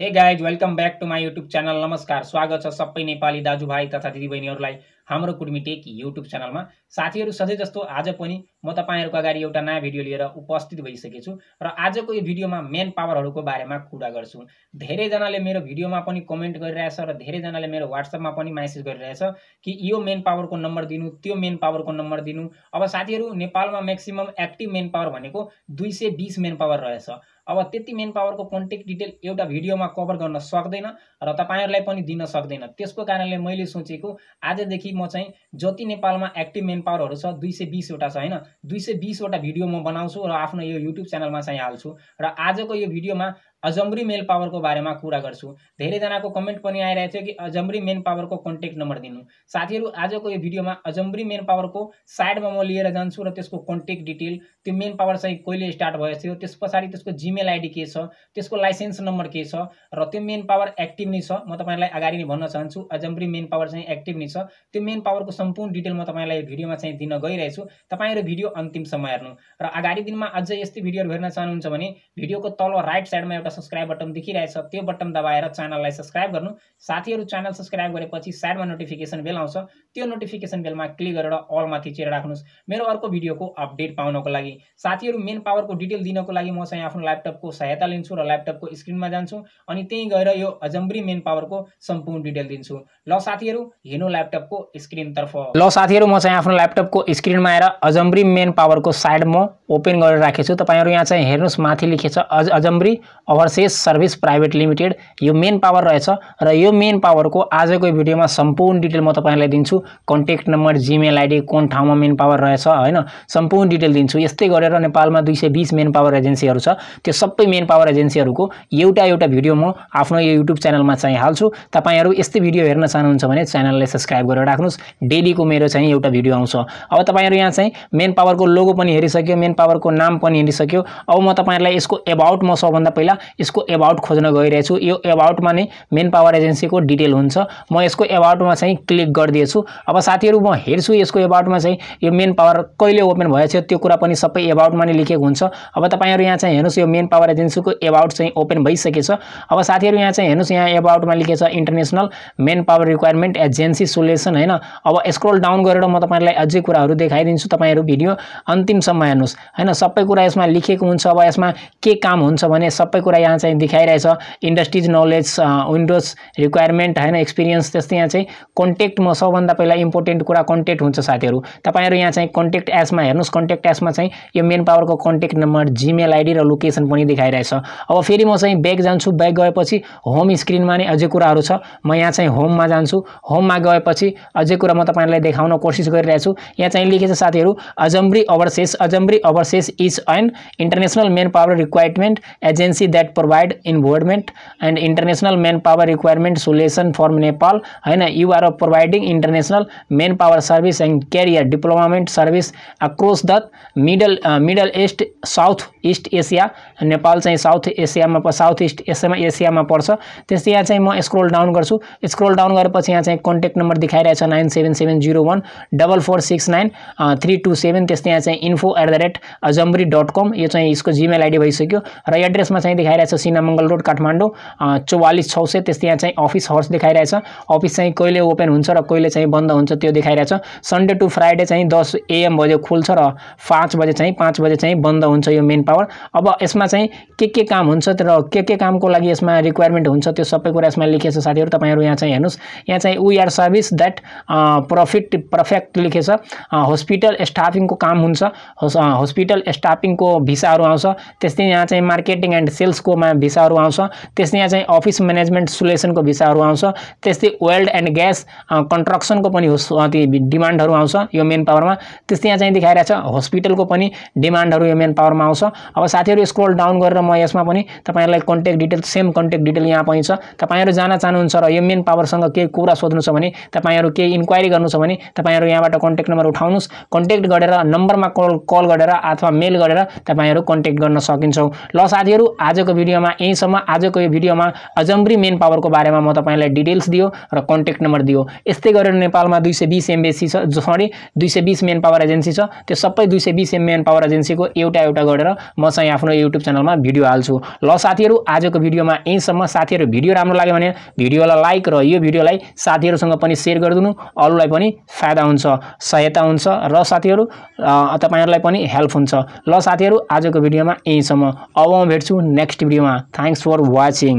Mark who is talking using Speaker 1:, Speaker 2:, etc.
Speaker 1: हे guys welcome back to my YouTube channel नमस्कार स्वागत है सब नेपाली दाजू भाई तथा दीदी बहनी हाम्रो टेक युट्युब च्यानलमा साथीहरू सधैँ जस्तो आज पनि म तपाईँहरूको अगाडि एउटा नयाँ भिडियो लिएर उपस्थित भइसकेको छु र आजको यो भिडियोमा मेन पावरहरूको बारेमा कुरा गर्छु धेरैजनाले मेरो भिडियोमा पनि कमेन्ट गरिरहेछ र धेरैजनाले मेरो वाट्सएपमा पनि म्यासेज गरिरहेछ कि यो मेन पावरको नम्बर दिनु त्यो मेन पावरको नम्बर दिनु अब साथीहरू नेपालमा म्याक्सिमम् एक्टिभ मेन पावर भनेको दुई सय बिस मेन पावर रहेछ अब त्यति मेन पावरको कन्ट्याक्ट डिटेल एउटा भिडियोमा कभर गर्न सक्दैन र तपाईँहरूलाई पनि दिन सक्दैन त्यसको कारणले मैले सोचेको आजदेखि म चाहिँ जति नेपालमा एक्टिभ मेन पावरहरू छ दुई सय बिसवटा छ होइन दुई सय बिसवटा भिडियो म बनाउँछु र आफ्नो यो युट्युब च्यानलमा चाहिँ हाल्छु र आजको यो भिडियोमा अजम्बरी मेल पावर पावरको बारेमा कुरा गर्छु धेरैजनाको कमेन्ट पनि आइरहेको थियो कि अजम्बरी मेन पावर पावरको कन्ट्याक्ट नम्बर दिनु साथीहरू आजको यो भिडियोमा अजम्बरी मेन पावर को साइडमा म लिएर जान्छु र त्यसको कन्ट्याक्ट डिटेल त्यो मेन पावर चाहिँ कहिले स्टार्ट भएको थियो त्यस पछाडि त्यसको जिमेल आइडी के छ त्यसको लाइसेन्स नम्बर के छ र त्यो मेन पावर एक्टिभ नै छ म तपाईँलाई अगाडि नै भन्न चाहन्छु अजम्बरी मेन पावर चाहिँ एक्टिभ नै छ त्यो मेन को सम्पूर्ण डिटेल म तपाईँलाई भिडियोमा चाहिँ दिन गइरहेछु तपाईँहरू भिडियो अन्तिमसम्म हेर्नु र अगाडि दिनमा अझ यस्तै भिडियोहरू हेर्न चाहनुहुन्छ भने भिडियोको तल राइट साइडमा एट सब्सक्राइब बटन देखी त्यो बटन दबाएर च्यानललाई सब्सक्राइब कर साथी चैनल सब्सक्राइब करे गरेपछि साइडमा नोटिफिकेसन बेल तो नोटिफिकेशन नोटिफिकेसन में क्लिक करें अल गरेर अलमा राख्स मेरे अर्क भिडियो को अपडेट पाउनको लागि साथी मेन पावर को डिटेल दिनको लागि मैं आपको लैपटप को सहायता लिन्छु र ल्यापटपको स्क्रिनमा जान्छु अनि त्यहीँ गएर यो अजम्बरी मेन पावर को संपूर्ण डिटेल दिन्छु ल लैपटप को स्क्रीन तर्फ ल मैं आपको लैपटप को स्क्रीन में आएर अजम्बरी मेन पावर को साइड म ओपन गरेर राखेको छु यहाँ चाहिँ हेर्नुहोस् माथि लेखेछ अज Ajambari overseas service private limited यो मेन पावर रहेछ र यो मेन पावरको आजको भिडियोमा सम्पूर्ण डिटेल म तपाईँलाई दिन्छु कन्ट्याक्ट नम्बर जिमेल आइडी कुन ठाउँमा मेन पावर रहेछ होइन सम्पूर्ण डिटेल दिन्छु यस्तै गरेर नेपालमा दुई सय बिस मेन पावर एजेन्सीहरू छ त्यो सबै मेन पावर एजेन्सीहरूको एउटा एउटा भिडियो म आफ्नो यो युट्युब च्यानलमा चाहिँ हाल्छु तपाईँहरू यस्तै भिडियो हेर्न चाहनुहुन्छ भने च्यानललाई सब्सक्राइब गरेर राख्नुहोस् डेलीको मेरो चाहिँ एउटा भिडियो आउँछ अब तपाईँहरू यहाँ चाहिँ मेन पावरको लोगो पनि हेरिसक्यो मेन पावरको नाम पनि हेरिसक्यो अब म तपाईँहरूलाई यसको एबाउट म सबभन्दा पहिला यसको एबाउट खोज्न गइरहेछु यो एबाउटमा नै मेन पावर एजेन्सीको डिटेल हुन्छ म यसको एबाउटमा चाहिँ क्लिक गरिदिएछु अब साथीहरू म हेर्छु यसको एबाउटमा चाहिँ यो मेन पावर कहिले ओपन भएछ त्यो कुरा पनि सबै एबाउटमा नै लेखेको हुन्छ अब तपाईँहरू यहाँ चाहिँ हेर्नुहोस् यो मेन पावर एजेन्सीको एबाउट चाहिँ ओपन भइसकेछ अब साथीहरू यहाँ चाहिँ हेर्नुहोस् यहाँ एबाउटमा छ international manpower requirement agency solution होइन अब स्क्रोल डाउन गरेर म तपाईँलाई अझै कुराहरू देखाइदिन्छु तपाईँहरू भिडियो अन्तिमसम्म हेर्नुहोस् होइन सबै कुरा यसमा लेखेको हुन्छ अब यसमा के काम हुन्छ भने सबै कुरा कुरा यहाँ चाहिँ देखाइरहेछ इन्डस्ट्रिज नलेज विन्डोज रिक्वायरमेन्ट होइन एक्सपिरियन्स त्यस्तै यहाँ चाहिँ कन्ट्याक्टमा सबभन्दा पहिला इम्पोर्टेन्ट कुरा कन्ट्याक्ट हुन्छ साथीहरू तपाईँहरू यहाँ चाहिँ कन्ट्याक्ट एसमा हेर्नुहोस् कन्ट्याक्ट एसमा चाहिँ यो मेन पावरको कन्ट्याक्ट नम्बर जिमेल आइडी र लोकेसन पनि देखाइरहेछ अब फेरि म चाहिँ ब्याग जान्छु ब्याक गएपछि होम स्क्रिनमा नै अझै कुराहरू छ म यहाँ चाहिँ होममा जान्छु होममा गएपछि अझै कुरा म तपाईँलाई देखाउन कोसिस गरिरहेछु यहाँ चाहिँ लेखेछ साथीहरू Ajambari overseas Ajambari overseas is an international manpower requirement agency that that provide involvement and international manpower requirement solution from Nepal है ना you are providing international manpower service and career deployment service across the Middle Middle East South East Asia Nepal चाहिए South Asia में South East Asia Asia में पड़े तेज यहाँ म scroll down करूँ स्क्रोल डाउन करे यहाँ चाहिए कॉन्टैक्ट नंबर दिखाई रहे nine seven seven zero one double four six nine three two seven तेज यहाँ info at the rate Ajambari dot com यह इसको जीमेल आइडी भैस रड्रेस में चाहिए दिखाई देखाइरहेछ सिनामङ्गल रोड काठमाडौँ चौवालिस छ सय त्यस्तै यहाँ चाहिँ अफिस हर्स देखाइरहेछ अफिस चाहिँ कहिले ओपन हुन्छ र कहिले चाहिँ बन्द हुन्छ त्यो देखाइरहेछ सन्डे टु फ्राइडे चाहिँ दस एएम बजे खुल्छ र पाँच बजे चाहिँ पाँच बजे चाहिँ बन्द हुन्छ यो मेन पावर अब यसमा चाहिँ के के काम हुन्छ र के के कामको लागि यसमा रिक्वायरमेन्ट हुन्छ त्यो सबै कुरा यसमा लेखिएछ साथीहरू तपाईँहरू यहाँ चाहिँ हेर्नुहोस् यहाँ चाहिँ we are service that profit perfect लेखेछ हस्पिटल स्टाफिङको काम हुन्छ हस्पिटल स्टाफिङको भिसाहरू आउँछ त्यस्तै यहाँ चाहिँ मार्केटिङ एन्ड सेल्स त्यसकोमा भिसाहरू आउँछ त्यस्तै यहाँ चाहिँ अफिस म्यानेजमेन्ट सोल्युसनको भिसाहरू आउँछ त्यस्तै वेल्ड एन्ड ग्यास कन्स्ट्रक्सनको पनि होस् डिमान्डहरू आउँछ यो मेन पावरमा त्यस्तै यहाँ चाहिँ देखाइरहेको छ हस्पिटलको पनि डिमान्डहरू यो मेन पावरमा आउँछ अब साथीहरू स्क्रोल डाउन गरेर म यसमा पनि तपाईँहरूलाई contact detail same contact detail यहाँ पाइन्छ तपाईँहरू जान चाहनुहुन्छ र यो मेन पावरसँग केही कुरा सोध्नु छ भने तपाईँहरू केही इन्क्वायरी गर्नु छ भने तपाईँहरू यहाँबाट कन्ट्याक्ट नम्बर उठाउनुहोस् कन्ट्याक्ट गरेर नम्बरमा कल कल गरेर अथवा मेल गरेर तपाईँहरू कन्ट्याक्ट गर्न सकिन्छौँ ल साथीहरू आजको भिडियोमा यहीँसम्म आजको यो भिडियोमा अजम्ब्री मेन पावरको बारेमा म तपाईँलाई डिटेल्स दियो र कन्ट्याक्ट नम्बर दियो यस्तै गरेर नेपालमा दुई सय बिस एमबेसी छ सरी दुई सय बिस मेन पावर एजेन्सी छ त्यो सबै दुई सय बिस मेन पावर एजेन्सीको एउटा एउटा गरेर म चाहिँ आफ्नो युट्युब च्यानलमा भिडियो हाल्छु ल साथीहरू आजको भिडियोमा यहीँसम्म साथीहरू भिडियो राम्रो लाग्यो भने भिडियोलाई लाइक र यो भिडियोलाई साथीहरूसँग पनि सेयर गरिदिनु अरूलाई पनि फाइदा हुन्छ सहायता हुन्छ र साथीहरू तपाईँहरूलाई पनि हेल्प हुन्छ ल साथीहरू आजको भिडियोमा यहीँसम्म अब म भेट्छु next next video thanks for watching